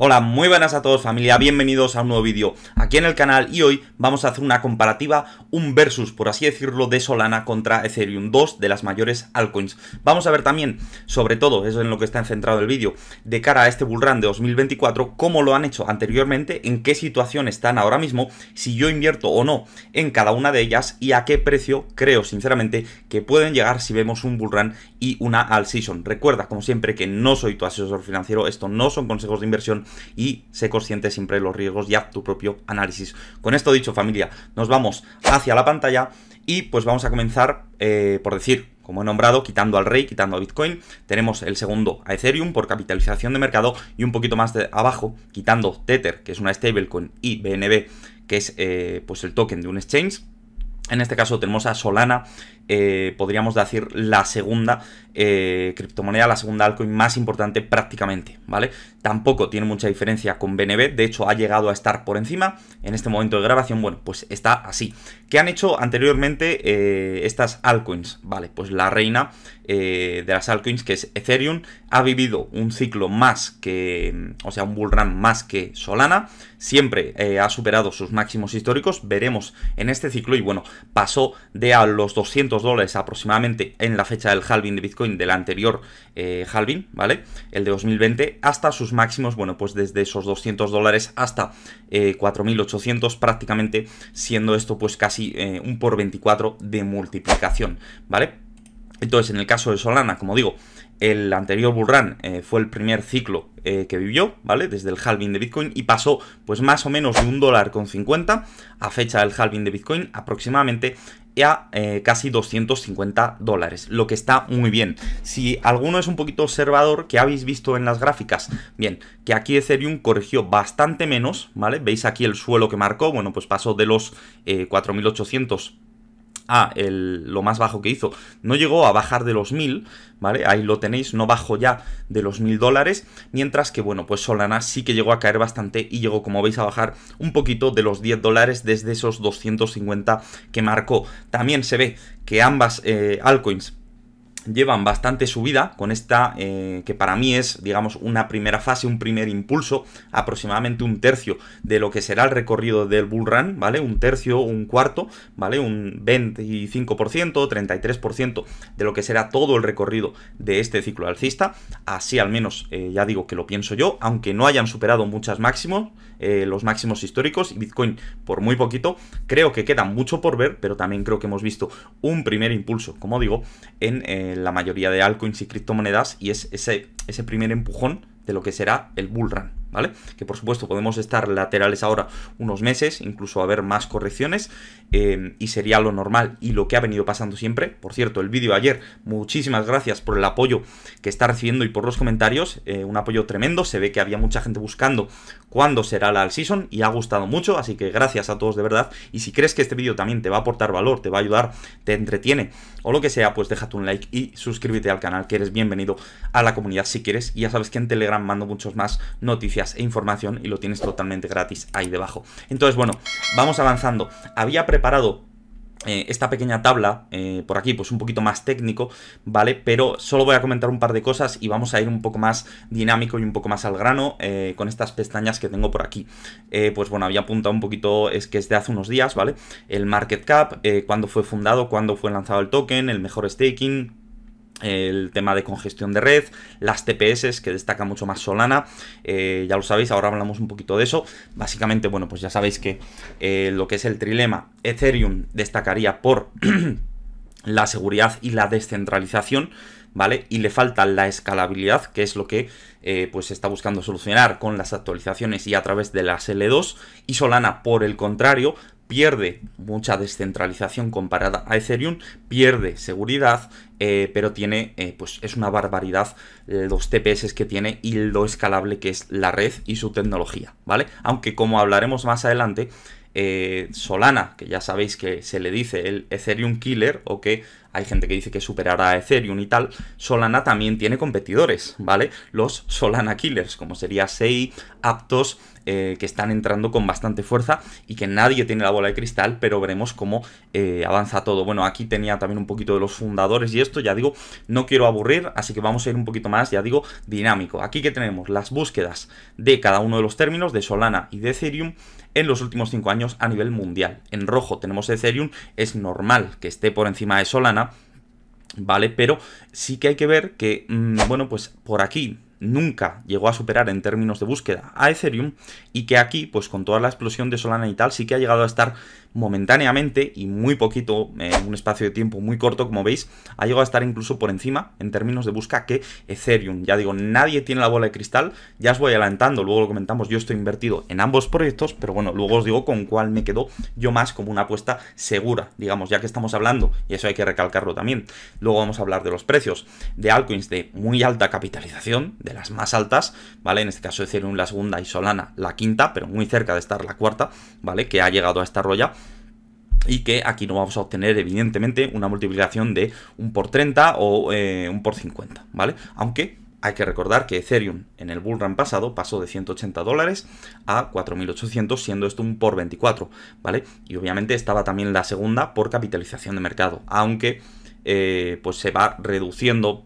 Hola, muy buenas a todos familia, bienvenidos a un nuevo vídeo aquí en el canal y hoy vamos a hacer una comparativa, un versus por así decirlo de Solana contra Ethereum, dos de las mayores altcoins. Vamos a ver también, sobre todo, eso es en lo que está centrado el vídeo, de cara a este bullrun de 2024, cómo lo han hecho anteriormente, en qué situación están ahora mismo, si yo invierto o no en cada una de ellas y a qué precio creo sinceramente que pueden llegar si vemos un bullrun y una al Season. Recuerda, como siempre, que no soy tu asesor financiero, esto no son consejos de inversión y sé consciente siempre de los riesgos y haz tu propio análisis. Con esto dicho, familia, nos vamos hacia la pantalla y pues vamos a comenzar eh, por decir como he nombrado, quitando al rey, quitando a Bitcoin. Tenemos el segundo a Ethereum por capitalización de mercado y un poquito más de abajo, quitando Tether, que es una stable con BNB, que es eh, pues el token de un exchange. En este caso tenemos a Solana eh, podríamos decir, la segunda eh, criptomoneda, la segunda altcoin más importante prácticamente, ¿vale? Tampoco tiene mucha diferencia con BNB, de hecho ha llegado a estar por encima, en este momento de grabación, bueno, pues está así. ¿Qué han hecho anteriormente eh, estas altcoins? Vale, pues la reina de las altcoins, que es Ethereum, ha vivido un ciclo más que, o sea, un bull run más que Solana, siempre ha superado sus máximos históricos, veremos en este ciclo, y bueno, pasó de a los 200 dólares aproximadamente en la fecha del halving de Bitcoin, del anterior eh, halving, ¿vale? El de 2020, hasta sus máximos, bueno, pues desde esos 200 dólares hasta 4.800 eh, prácticamente, siendo esto pues casi eh, un por 24 de multiplicación, ¿vale? Entonces, en el caso de Solana, como digo, el anterior bullrun eh, fue el primer ciclo eh, que vivió, ¿vale? Desde el halving de Bitcoin y pasó pues más o menos de un dólar con 50 a fecha del halving de Bitcoin aproximadamente a eh, casi 250 dólares, lo que está muy bien. Si alguno es un poquito observador, que habéis visto en las gráficas? Bien, que aquí Ethereum corrigió bastante menos, ¿vale? Veis aquí el suelo que marcó, bueno, pues pasó de los 4.800 eh, a el, lo más bajo que hizo. No llegó a bajar de los 1000, ¿vale? Ahí lo tenéis, no bajo ya de los 1000 dólares. Mientras que, bueno, pues Solana sí que llegó a caer bastante y llegó, como veis, a bajar un poquito de los 10 dólares desde esos 250 que marcó. También se ve que ambas eh, altcoins llevan bastante subida con esta eh, que para mí es digamos una primera fase un primer impulso aproximadamente un tercio de lo que será el recorrido del bull run vale un tercio un cuarto vale un 25% 33% de lo que será todo el recorrido de este ciclo alcista así al menos eh, ya digo que lo pienso yo aunque no hayan superado muchas máximos eh, los máximos históricos y bitcoin por muy poquito creo que queda mucho por ver pero también creo que hemos visto un primer impulso como digo en la mayoría de altcoins y criptomonedas y es ese, ese primer empujón de lo que será el bull run, ¿vale? Que por supuesto podemos estar laterales ahora unos meses, incluso haber más correcciones, eh, y sería lo normal y lo que ha venido pasando siempre. Por cierto, el vídeo ayer, muchísimas gracias por el apoyo que está recibiendo y por los comentarios, eh, un apoyo tremendo, se ve que había mucha gente buscando cuándo será la All-Season y ha gustado mucho, así que gracias a todos de verdad. Y si crees que este vídeo también te va a aportar valor, te va a ayudar, te entretiene o lo que sea, pues déjate un like y suscríbete al canal, que eres bienvenido a la comunidad si quieres. Y ya sabes que en Telegram mando muchos más noticias e información y lo tienes totalmente gratis ahí debajo. Entonces, bueno, vamos avanzando. Había preparado eh, esta pequeña tabla, eh, por aquí, pues un poquito más técnico, ¿vale? Pero solo voy a comentar un par de cosas y vamos a ir un poco más dinámico y un poco más al grano eh, con estas pestañas que tengo por aquí. pues bueno, había apuntado un poquito, es que es de hace unos días, ¿vale? El market cap, cuando fue fundado, cuando fue lanzado el token, el mejor staking, el tema de congestión de red, las TPS, que destaca mucho más Solana, eh, ya lo sabéis, ahora hablamos un poquito de eso. Básicamente, bueno, pues ya sabéis que eh, lo que es el trilema, Ethereum destacaría por la seguridad y la descentralización, ¿vale? Y le falta la escalabilidad, que es lo que eh, pues se está buscando solucionar con las actualizaciones y a través de las L2. Y Solana, por el contrario, pierde mucha descentralización comparada a Ethereum, pierde seguridad eh, pero tiene, eh, pues es una barbaridad eh, los TPS que tiene y lo escalable que es la red y su tecnología, ¿vale? Aunque como hablaremos más adelante, Solana, que ya sabéis que se le dice el Ethereum Killer, o que hay gente que dice que superará a Ethereum y tal, Solana también tiene competidores, ¿vale? Los Solana Killers, como sería SEI, Aptos, eh, que están entrando con bastante fuerza y que nadie tiene la bola de cristal, pero veremos cómo eh, avanza todo. Bueno, aquí tenía también un poquito de los fundadores y esto, ya digo, no quiero aburrir, así que vamos a ir un poquito más, ya digo, dinámico. Aquí que tenemos las búsquedas de cada uno de los términos, de Solana y de Ethereum, en los últimos 5 años a nivel mundial. En rojo tenemos Ethereum, es normal que esté por encima de Solana, ¿vale? Pero sí que hay que ver que, mm, bueno, pues por aquí nunca llegó a superar en términos de búsqueda a Ethereum y que aquí, pues con toda la explosión de Solana y tal, sí que ha llegado a estar momentáneamente y muy poquito, en eh, un espacio de tiempo muy corto, como veis, ha llegado a estar incluso por encima en términos de búsqueda que Ethereum. Ya digo, nadie tiene la bola de cristal, ya os voy adelantando, luego lo comentamos, yo estoy invertido en ambos proyectos, pero bueno, luego os digo con cuál me quedo yo más como una apuesta segura, digamos, ya que estamos hablando, y eso hay que recalcarlo también. Luego vamos a hablar de los precios de altcoins de muy alta capitalización, de las más altas, ¿vale? En este caso Ethereum la segunda y Solana la quinta, pero muy cerca de estar la cuarta, ¿vale? Que ha llegado a esta roya y que aquí no vamos a obtener evidentemente una multiplicación de un por 30 o eh, un por 50, ¿vale? Aunque hay que recordar que Ethereum en el bull run pasado pasó de 180 dólares a 4.800, siendo esto un por 24, ¿vale? Y obviamente estaba también la segunda por capitalización de mercado, aunque eh, pues se va reduciendo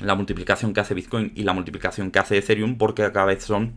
la multiplicación que hace Bitcoin y la multiplicación que hace Ethereum, porque cada vez son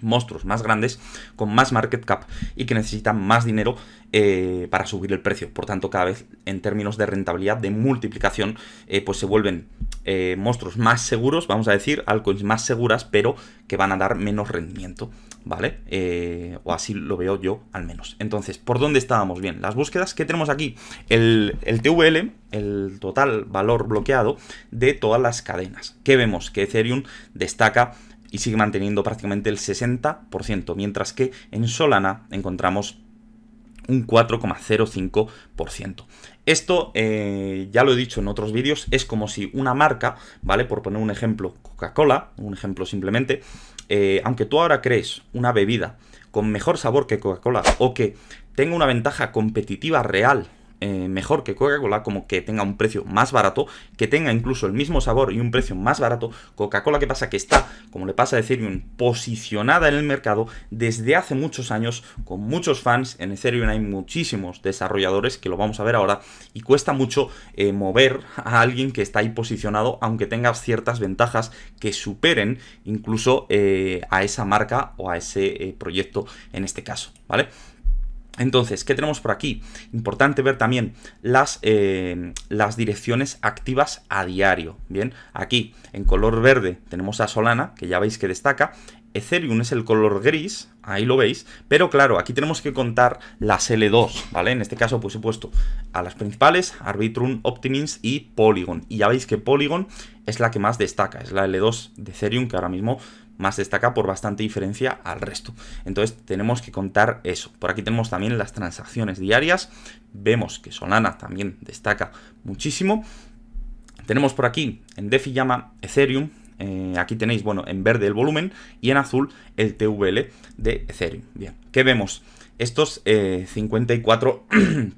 monstruos más grandes con más market cap y que necesitan más dinero eh, para subir el precio. Por tanto, cada vez en términos de rentabilidad, de multiplicación, eh, pues se vuelven eh, monstruos más seguros, vamos a decir, altcoins más seguras, pero que van a dar menos rendimiento. ¿vale? Eh, o así lo veo yo al menos. Entonces, ¿por dónde estábamos bien? Las búsquedas que tenemos aquí, el, TVL, el total valor bloqueado de todas las cadenas. ¿Qué vemos? Que Ethereum destaca y sigue manteniendo prácticamente el 60%, mientras que en Solana encontramos un 4,05%. Esto, eh, ya lo he dicho en otros vídeos, es como si una marca, ¿vale? Por poner un ejemplo, Coca-Cola, un ejemplo simplemente, eh, aunque tú ahora crees una bebida con mejor sabor que Coca-Cola o que tenga una ventaja competitiva real eh, mejor que Coca-Cola, como que tenga un precio más barato, que tenga incluso el mismo sabor y un precio más barato. Coca-Cola, qué pasa? Que está, como le pasa a Ethereum, posicionada en el mercado desde hace muchos años, con muchos fans. En Ethereum hay muchísimos desarrolladores, que lo vamos a ver ahora, y cuesta mucho eh, mover a alguien que está ahí posicionado, aunque tenga ciertas ventajas que superen incluso eh, a esa marca o a ese proyecto en este caso, ¿vale? Entonces, ¿qué tenemos por aquí? Importante ver también las, eh, las, direcciones activas a diario. Bien, aquí en color verde tenemos a Solana, que ya veis que destaca. Ethereum es el color gris, ahí lo veis, pero claro, aquí tenemos que contar las L2, ¿vale? En este caso, pues he puesto a las principales, Arbitrum, Optimins y Polygon. Y ya veis que Polygon es la que más destaca, es la L2 de Ethereum que ahora mismo más destaca por bastante diferencia al resto. Entonces tenemos que contar eso. Por aquí tenemos también las transacciones diarias. Vemos que Solana también destaca muchísimo. Tenemos por aquí en DeFi llama Ethereum, eh, aquí tenéis, bueno, en verde el volumen y en azul el TVL de Ethereum. Bien, ¿qué vemos? Estos 54, eh,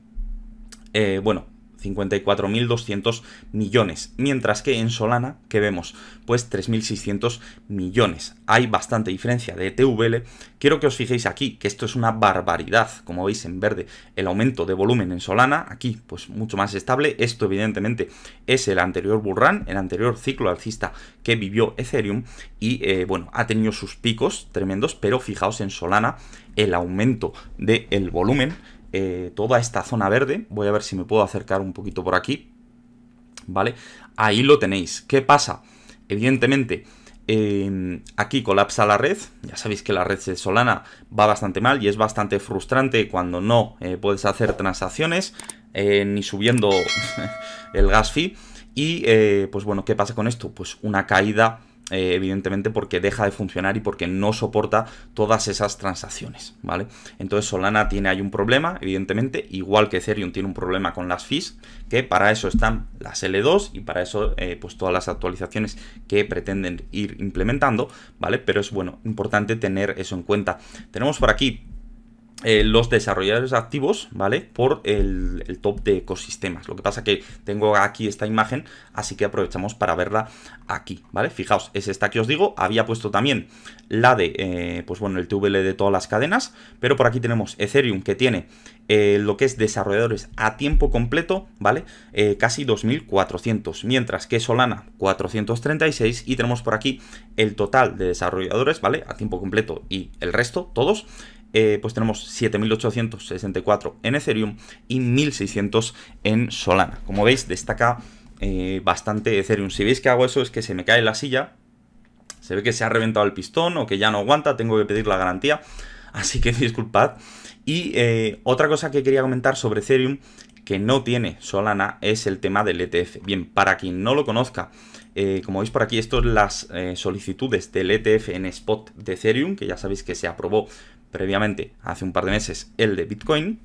eh, bueno, 54.200 millones, mientras que en Solana, que vemos, pues 3.600 millones. Hay bastante diferencia de TVL. Quiero que os fijéis aquí, que esto es una barbaridad, como veis en verde, el aumento de volumen en Solana, aquí pues mucho más estable. Esto evidentemente es el anterior burrán, el anterior ciclo alcista que vivió Ethereum y eh, bueno, ha tenido sus picos tremendos, pero fijaos en Solana el aumento del volumen eh, toda esta zona verde. Voy a ver si me puedo acercar un poquito por aquí. ¿Vale? Ahí lo tenéis. ¿Qué pasa? Evidentemente, em, aquí colapsa la red. Ya sabéis que la red de Solana va bastante mal y es bastante frustrante cuando no eh, puedes hacer transacciones eh, ni subiendo el gas fee. Y, pues bueno, ¿qué pasa con esto? Pues una caída eh, evidentemente porque deja de funcionar y porque no soporta todas esas transacciones, ¿vale? Entonces Solana tiene ahí un problema, evidentemente, igual que Ethereum tiene un problema con las FIS, que para eso están las L2 y para eso eh, pues todas las actualizaciones que pretenden ir implementando, ¿vale? Pero es bueno, importante tener eso en cuenta. Tenemos por aquí eh, los desarrolladores activos, ¿vale? Por el, top de ecosistemas. Lo que pasa que tengo aquí esta imagen, así que aprovechamos para verla aquí, ¿vale? Fijaos, es esta que os digo. Había puesto también la de, eh, pues bueno, el TVL de todas las cadenas, pero por aquí tenemos Ethereum que tiene eh, lo que es desarrolladores a tiempo completo, ¿vale? casi 2.400, mientras que Solana 436 y tenemos por aquí el total de desarrolladores, ¿vale? A tiempo completo y el resto, todos, eh, pues tenemos 7.864 en Ethereum y 1.600 en Solana. Como veis, destaca eh, bastante Ethereum. Si veis que hago eso es que se me cae la silla, se ve que se ha reventado el pistón o que ya no aguanta, tengo que pedir la garantía, así que disculpad. Y eh, otra cosa que quería comentar sobre Ethereum que no tiene Solana es el tema del ETF. Bien, para quien no lo conozca, como veis por aquí, esto es las solicitudes del ETF en spot de Ethereum, que ya sabéis que se aprobó previamente hace un par de meses el de Bitcoin.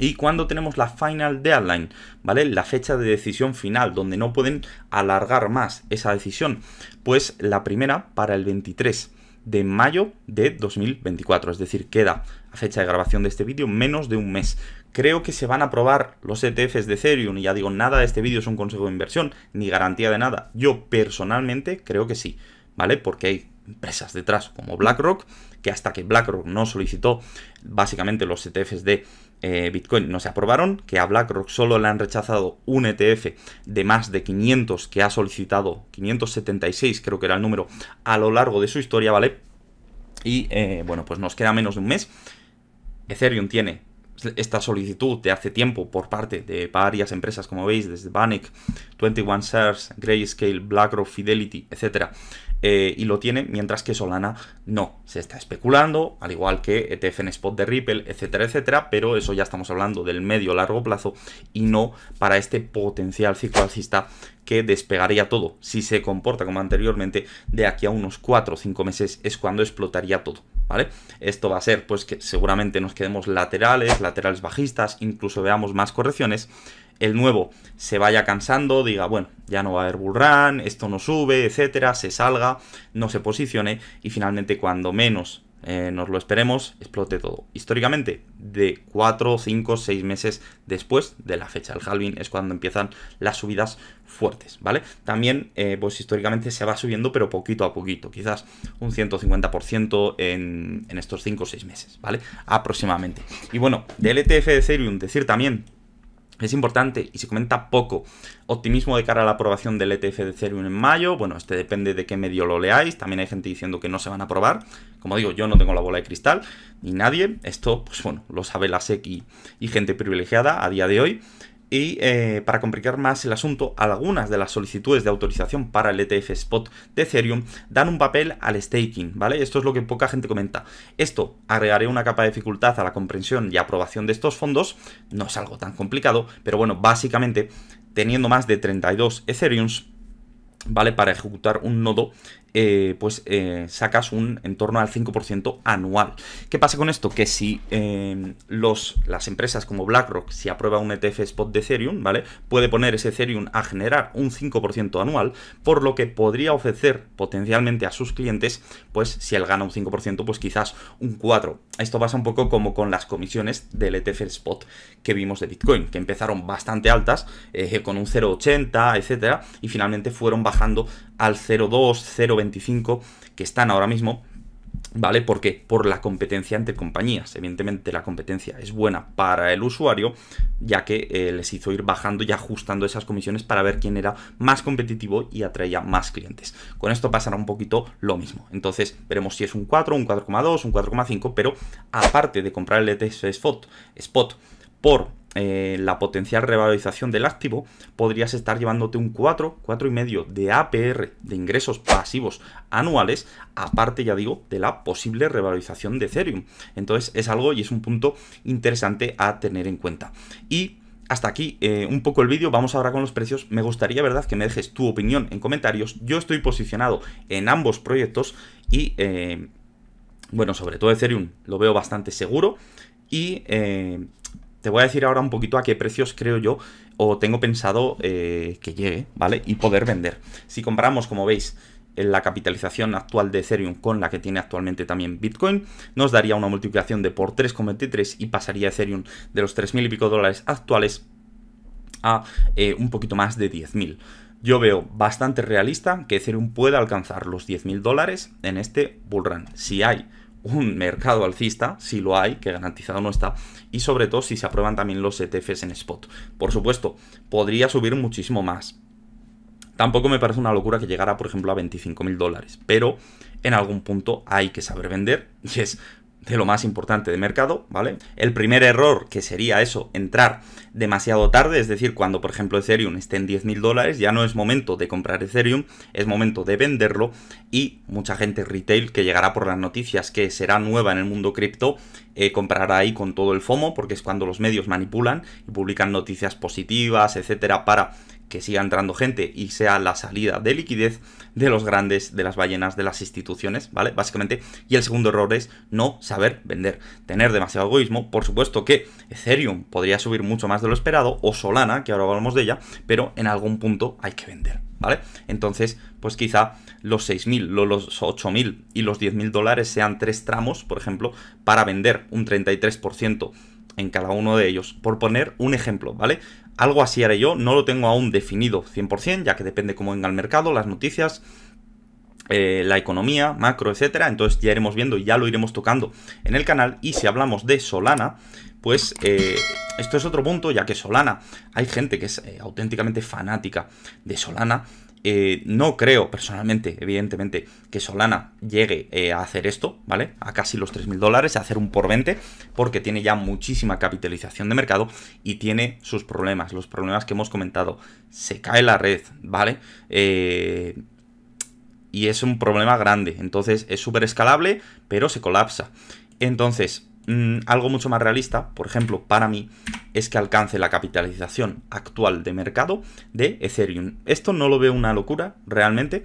Y cuando tenemos la final deadline, ¿vale? La fecha de decisión final, donde no pueden alargar más esa decisión. Pues la primera para el 23 de mayo de 2024. Es decir, queda a fecha de grabación de este vídeo menos de un mes. Creo que se van a aprobar los ETFs de Ethereum y ya digo, nada de este vídeo es un consejo de inversión ni garantía de nada. Yo personalmente creo que sí, ¿vale? Porque hay empresas detrás como BlackRock que hasta que BlackRock no solicitó básicamente los ETFs de eh, Bitcoin no se aprobaron, que a BlackRock solo le han rechazado un ETF de más de 500 que ha solicitado, 576 creo que era el número, a lo largo de su historia, ¿vale? Y eh, bueno, pues nos queda menos de un mes. Ethereum tiene esta solicitud de hace tiempo por parte de varias empresas, como veis, desde BANIC, 21 Shares, Grayscale, BlackRock, Fidelity, etc. Eh, y lo tiene, mientras que Solana no. Se está especulando, al igual que ETF en spot de Ripple, etcétera, etcétera, pero eso ya estamos hablando del medio-largo plazo y no para este potencial ciclo alcista que despegaría todo. Si se comporta como anteriormente, de aquí a unos 4 o 5 meses es cuando explotaría todo. ¿Vale? Esto va a ser, pues, que seguramente nos quedemos laterales, laterales bajistas, incluso veamos más correcciones. El nuevo se vaya cansando, diga, bueno, ya no va a haber bull run, esto no sube, etcétera, se salga, no se posicione y finalmente cuando menos eh, nos lo esperemos, explote todo. Históricamente, de 4, 5, 6 meses después de la fecha del halving es cuando empiezan las subidas fuertes, ¿vale? También, eh, pues históricamente se va subiendo, pero poquito a poquito, quizás un 150% en, estos 5 o 6 meses, ¿vale? Aproximadamente. Y bueno, del ETF de Ethereum, decir también es importante y se comenta poco. Optimismo de cara a la aprobación del ETF de Ethereum en mayo. Bueno, este depende de qué medio lo leáis. También hay gente diciendo que no se van a aprobar. Como digo, yo no tengo la bola de cristal, ni nadie. Esto, pues bueno, lo sabe la SEC y gente privilegiada a día de hoy. Y eh, para complicar más el asunto, algunas de las solicitudes de autorización para el ETF spot de Ethereum dan un papel al staking, ¿vale? Esto es lo que poca gente comenta. Esto agregaré una capa de dificultad a la comprensión y aprobación de estos fondos, no es algo tan complicado, pero bueno, básicamente teniendo más de 32 Ethereums, ¿vale? Para ejecutar un nodo eh, pues eh, sacas un en torno al 5% anual. ¿Qué pasa con esto? Que si eh, los, las empresas como BlackRock, si aprueba un ETF spot de Ethereum, ¿vale? Puede poner ese Ethereum a generar un 5% anual, por lo que podría ofrecer potencialmente a sus clientes, pues si él gana un 5%, pues quizás un 4%. Esto pasa un poco como con las comisiones del ETF spot que vimos de Bitcoin, que empezaron bastante altas, con un 0,80, etcétera, y finalmente fueron bajando al 0,2, 0,25 que están ahora mismo, ¿vale? Porque por la competencia entre compañías. Evidentemente la competencia es buena para el usuario, ya que eh, les hizo ir bajando y ajustando esas comisiones para ver quién era más competitivo y atraía más clientes. Con esto pasará un poquito lo mismo. Entonces veremos si es un 4, un 4,2, un 4,5, pero aparte de comprar el ETF Spot, spot por eh, la potencial revalorización del activo, podrías estar llevándote un 4, 4,5 de APR, de ingresos pasivos anuales, aparte, ya digo, de la posible revalorización de Ethereum. Entonces es algo y es un punto interesante a tener en cuenta. Y hasta aquí eh, un poco el vídeo, vamos ahora con los precios. Me gustaría, ¿verdad?, que me dejes tu opinión en comentarios. Yo estoy posicionado en ambos proyectos y, eh, bueno, sobre todo Ethereum lo veo bastante seguro y te voy a decir ahora un poquito a qué precios creo yo o tengo pensado eh, que llegue, ¿vale? Y poder vender. Si comparamos, como veis, la capitalización actual de Ethereum con la que tiene actualmente también Bitcoin, nos daría una multiplicación de por 3,23 y pasaría Ethereum de los 3.000 y pico dólares actuales a eh, un poquito más de 10.000. Yo veo bastante realista que Ethereum pueda alcanzar los 10.000 dólares en este bull run. Si hay un mercado alcista, si lo hay, que garantizado no está, y sobre todo si se aprueban también los ETFs en spot. Por supuesto, podría subir muchísimo más. Tampoco me parece una locura que llegara, por ejemplo, a 25 mil dólares, pero en algún punto hay que saber vender, y es de lo más importante de mercado, ¿vale? El primer error que sería eso, entrar demasiado tarde, es decir, cuando por ejemplo Ethereum esté en 10.000 dólares, ya no es momento de comprar Ethereum, es momento de venderlo y mucha gente retail que llegará por las noticias que será nueva en el mundo cripto, eh, comprará ahí con todo el FOMO, porque es cuando los medios manipulan y publican noticias positivas, etcétera, para que siga entrando gente y sea la salida de liquidez de los grandes, de las ballenas, de las instituciones, ¿vale? Básicamente. Y el segundo error es no saber vender, tener demasiado egoísmo. Por supuesto que Ethereum podría subir mucho más de lo esperado, o Solana, que ahora hablamos de ella, pero en algún punto hay que vender. ¿Vale? Entonces, pues quizá los 6.000, los 8.000 y los 10.000 dólares sean tres tramos, por ejemplo, para vender un 33% en cada uno de ellos. Por poner un ejemplo, ¿vale? Algo así haré yo, no lo tengo aún definido 100%, ya que depende cómo venga el mercado, las noticias, eh, la economía, macro, etcétera. Entonces ya iremos viendo, ya lo iremos tocando en el canal. Y si hablamos de Solana, pues eh, esto es otro punto, ya que Solana, hay gente que es eh, auténticamente fanática de Solana eh, no creo, personalmente, evidentemente, que Solana llegue eh, a hacer esto, ¿vale? A casi los 3.000 dólares, a hacer un por 20, porque tiene ya muchísima capitalización de mercado y tiene sus problemas, los problemas que hemos comentado. Se cae la red, ¿vale? Eh, y es un problema grande, entonces es súper escalable, pero se colapsa. Entonces, Mm, algo mucho más realista, por ejemplo, para mí, es que alcance la capitalización actual de mercado de Ethereum. Esto no lo veo una locura, realmente.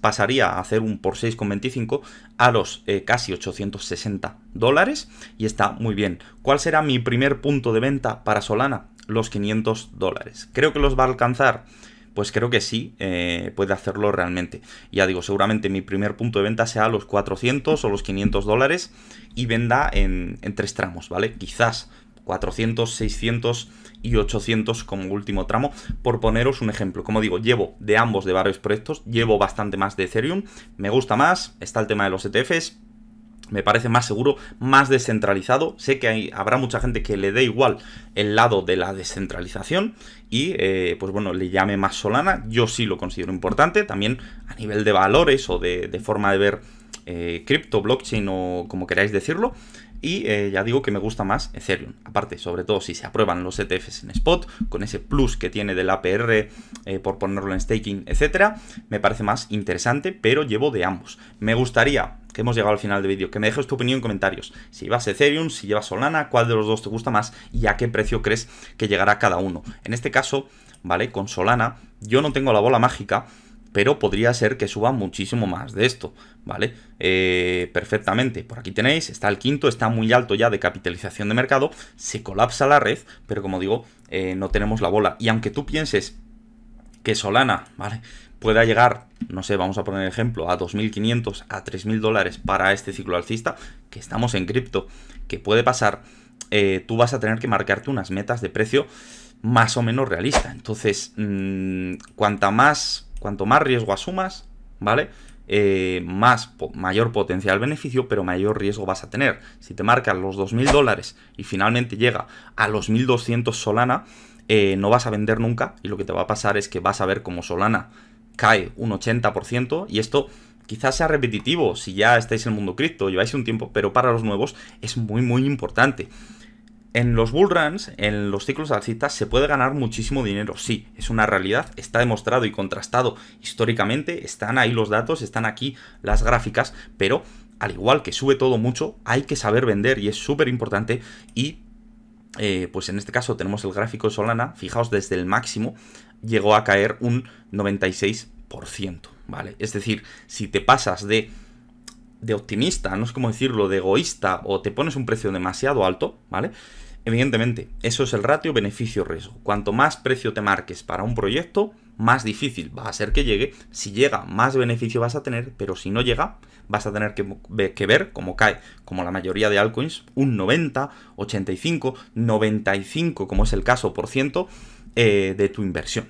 Pasaría a hacer un por 6,25 a los eh, casi 860 dólares y está muy bien. ¿Cuál será mi primer punto de venta para Solana? Los 500 dólares. Creo que los va a alcanzar pues creo que sí eh, puede hacerlo realmente. Ya digo, seguramente mi primer punto de venta sea los 400 o los 500 dólares y venda en, en tres tramos, ¿vale? Quizás 400, 600 y 800 como último tramo, por poneros un ejemplo. Como digo, llevo de ambos de varios proyectos, llevo bastante más de Ethereum, me gusta más, está el tema de los ETFs, me parece más seguro, más descentralizado. Sé que hay, habrá mucha gente que le dé igual el lado de la descentralización y, eh, pues bueno, le llame más Solana. Yo sí lo considero importante, también a nivel de valores o de, forma de ver eh, cripto, blockchain o como queráis decirlo y eh, ya digo que me gusta más Ethereum. Aparte, sobre todo si se aprueban los ETFs en spot, con ese plus que tiene del APR eh, por ponerlo en staking, etcétera, me parece más interesante, pero llevo de ambos. Me gustaría que hemos llegado al final del vídeo, que me dejes tu opinión en comentarios. Si llevas Ethereum, si llevas Solana, cuál de los dos te gusta más y a qué precio crees que llegará cada uno. En este caso, ¿vale? Con Solana, yo no tengo la bola mágica, pero podría ser que suba muchísimo más de esto, ¿vale? Eh, perfectamente, por aquí tenéis, está el quinto, está muy alto ya de capitalización de mercado, se colapsa la red, pero como digo, eh, no tenemos la bola. Y aunque tú pienses que Solana, ¿vale? Pueda llegar, no sé, vamos a poner ejemplo, a 2.500, a 3.000 dólares para este ciclo alcista, que estamos en cripto, que puede pasar, eh, tú vas a tener que marcarte unas metas de precio más o menos realista. Entonces, mm, cuanta más Cuanto más riesgo asumas, ¿vale? Eh, más, mayor potencial beneficio, pero mayor riesgo vas a tener. Si te marcas los 2.000 dólares y finalmente llega a los 1.200 Solana, eh, no vas a vender nunca y lo que te va a pasar es que vas a ver como Solana cae un 80% y esto quizás sea repetitivo si ya estáis en el mundo cripto, lleváis un tiempo, pero para los nuevos es muy muy importante. En los bull en los ciclos alcistas, se puede ganar muchísimo dinero, sí, es una realidad, está demostrado y contrastado históricamente, están ahí los datos, están aquí las gráficas, pero al igual que sube todo mucho, hay que saber vender y es súper importante y eh, pues en este caso tenemos el gráfico de Solana, fijaos desde el máximo llegó a caer un 96%, ¿vale? Es decir, si te pasas de de optimista, no es como decirlo, de egoísta o te pones un precio demasiado alto, ¿vale? Evidentemente, eso es el ratio beneficio-riesgo. Cuanto más precio te marques para un proyecto, más difícil va a ser que llegue. Si llega, más beneficio vas a tener, pero si no llega, vas a tener que, ver cómo cae, como la mayoría de altcoins, un 90, 85, 95, como es el caso por ciento, eh, de tu inversión.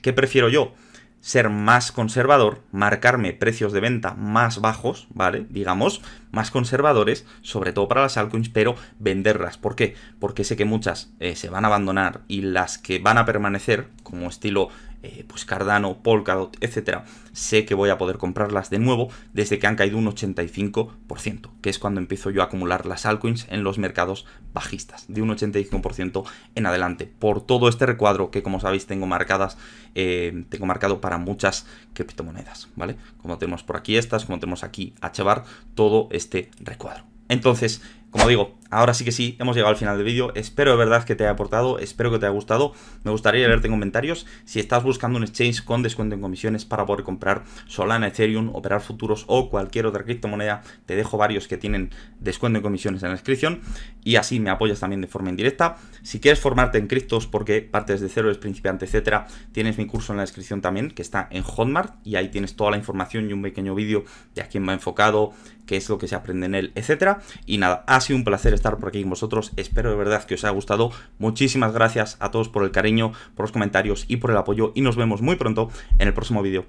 ¿Qué prefiero yo? ser más conservador, marcarme precios de venta más bajos, ¿vale? Digamos, más conservadores, sobre todo para las altcoins, pero venderlas. ¿Por qué? Porque sé que muchas eh, se van a abandonar y las que van a permanecer, como estilo eh, pues Cardano, Polkadot, etcétera, sé que voy a poder comprarlas de nuevo desde que han caído un 85%, que es cuando empiezo yo a acumular las altcoins en los mercados bajistas, de un 85% en adelante. Por todo este recuadro que, como sabéis, tengo marcadas, eh, tengo marcado para muchas criptomonedas, ¿vale? Como tenemos por aquí estas, como tenemos aquí HBAR, todo este recuadro. Entonces, como digo, ahora sí que sí, hemos llegado al final del vídeo. Espero de verdad que te haya aportado, espero que te haya gustado. Me gustaría leerte en comentarios si estás buscando un exchange con descuento en comisiones para poder comprar Solana, Ethereum, operar futuros o cualquier otra criptomoneda. Te dejo varios que tienen descuento en comisiones en la descripción y así me apoyas también de forma indirecta. Si quieres formarte en criptos porque partes de cero, eres principiante, etcétera, tienes mi curso en la descripción también que está en Hotmart y ahí tienes toda la información y un pequeño vídeo de a quién va enfocado, qué es lo que se aprende en él, etcétera. Y nada, ha sido un placer estar por aquí con vosotros. Espero de verdad que os haya gustado. Muchísimas gracias a todos por el cariño, por los comentarios y por el apoyo. Y nos vemos muy pronto en el próximo vídeo.